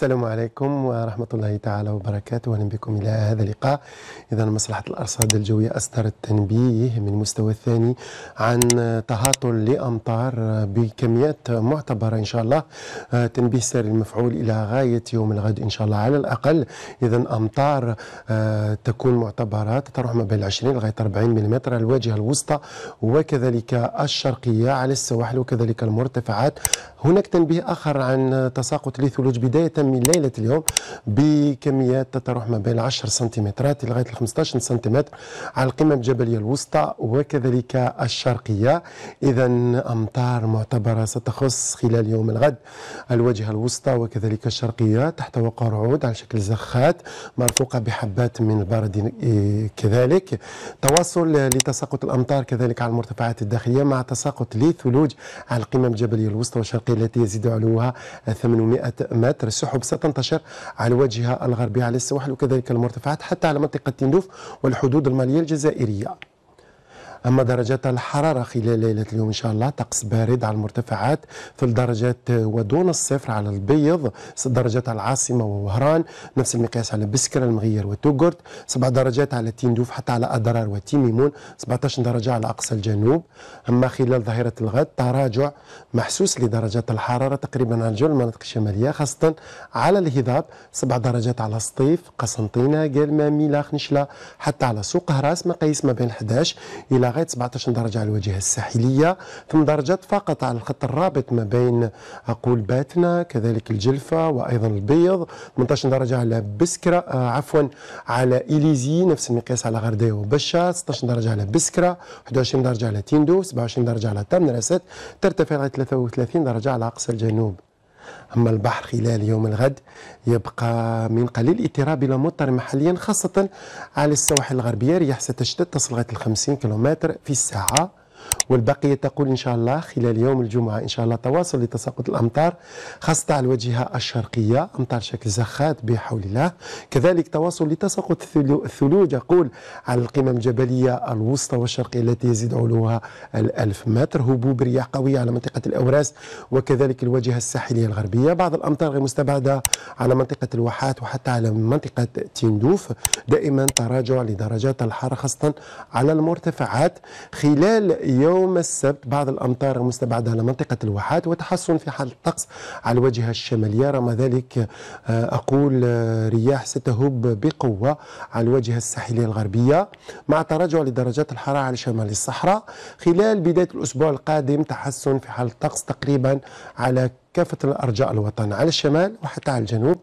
السلام عليكم ورحمة الله تعالى وبركاته أهلا بكم إلى هذا اللقاء إذا مصلحة الأرصاد الجوية أصدرت تنبيه من المستوى الثاني عن تهاطل لأمطار بكميات معتبرة إن شاء الله تنبيه سر المفعول إلى غاية يوم الغد إن شاء الله على الأقل إذا أمطار آه، تكون معتبرة تتراوح ما بين 20 لغاية 40 ملم على الواجهة الوسطى وكذلك الشرقية على السواحل وكذلك المرتفعات هناك تنبيه آخر عن تساقط لثلوج بداية من ليله اليوم بكميات تتراوح ما بين 10 سنتيمترات لغايه 15 سنتيمتر على القمم الجبليه الوسطى وكذلك الشرقيه اذا امطار معتبره ستخص خلال يوم الغد الواجهه الوسطى وكذلك الشرقيه تحتوي قرعود على شكل زخات مرفوقه بحبات من البرد إيه، كذلك تواصل لتساقط الامطار كذلك على المرتفعات الداخليه مع تساقط لثلوج على القمم الجبليه الوسطى والشرقيه التي يزيد علوها 800 متر سحب الخبزة ستنتشر على الواجهه الغربي يعني على السواحل وكذلك المرتفعات حتى على منطقة تندوف والحدود المالية الجزائرية أما درجات الحرارة خلال ليلة اليوم إن شاء الله طقس بارد على المرتفعات ثلث درجات ودون الصفر على البيض ست درجات على العاصمة ووهران نفس المقياس على بسكرة المغير وتوغرت سبع درجات على تندوف حتى على أدرار وتيميمون 17 درجة على أقصى الجنوب أما خلال ظهيرة الغد تراجع محسوس لدرجات الحرارة تقريبا على جل المناطق الشمالية خاصة على الهضاب سبع درجات على سطيف قسنطينة قلمة ميلاخ نشلة حتى على سوق هراس مقاييس ما بين 11 إلى لغايه 17 درجه على الواجهه الساحليه 8 درجات فقط على الخط الرابط ما بين اقول باتنا كذلك الجلفه وايضا البيض 18 درجه على بسكره آه، عفوا على اليزي نفس المقياس على غرديه وبشا 16 درجه على بسكره 21 درجه على تيندو 27 درجه على تمن ترتفع لغايه 33 درجه على اقصى الجنوب أما البحر خلال يوم الغد يبقى من قليل اضطراب إلى مطر محليا خاصة على السواحل الغربية رياح ستشتد تصل لغاية 50 كيلومتر في الساعة والبقية تقول إن شاء الله خلال يوم الجمعة إن شاء الله تواصل لتساقط الأمطار خاصة على الواجهة الشرقية أمطار شكل زخات بحول الله كذلك تواصل لتساقط الثلوج يقول على القمم الجبلية الوسطى والشرقية التي يزيد علوها الألف متر هبوب رياح قوية على منطقة الأوراس وكذلك الواجهة الساحلية الغربية بعض الأمطار غير مستبعدة على منطقة الواحات وحتى على منطقة تندوف دائما تراجع لدرجات الحرارة خاصة على المرتفعات خلال يوم يوم السبت بعض الأمطار المستبعدة على منطقة الواحات وتحسن في حال الطقس على الواجهة الشمالية رغم ذلك آه، أقول آه، رياح ستهب بقوة على الواجهة الساحلية الغربية مع تراجع لدرجات الحرارة على شمال الصحراء خلال بداية الأسبوع القادم تحسن في حال الطقس تقريبا على كافة الأرجاء الوطن على الشمال وحتى على الجنوب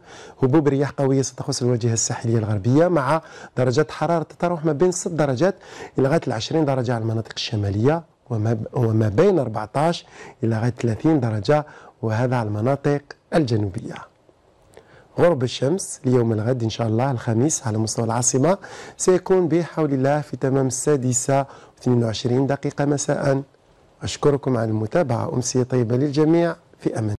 هبوب رياح قوية ستخص الواجهة الساحلية الغربية مع درجات حرارة تتراوح ما بين 6 درجات إلى غاية 20 درجة على المناطق الشمالية وما بين 14 إلى غاية 30 درجة وهذا على المناطق الجنوبية غرب الشمس ليوم الغد إن شاء الله الخميس على مستوى العاصمة سيكون بحول الله في تمام السادسة 22 دقيقة مساء أشكركم على المتابعة أمسية طيبة للجميع في أمان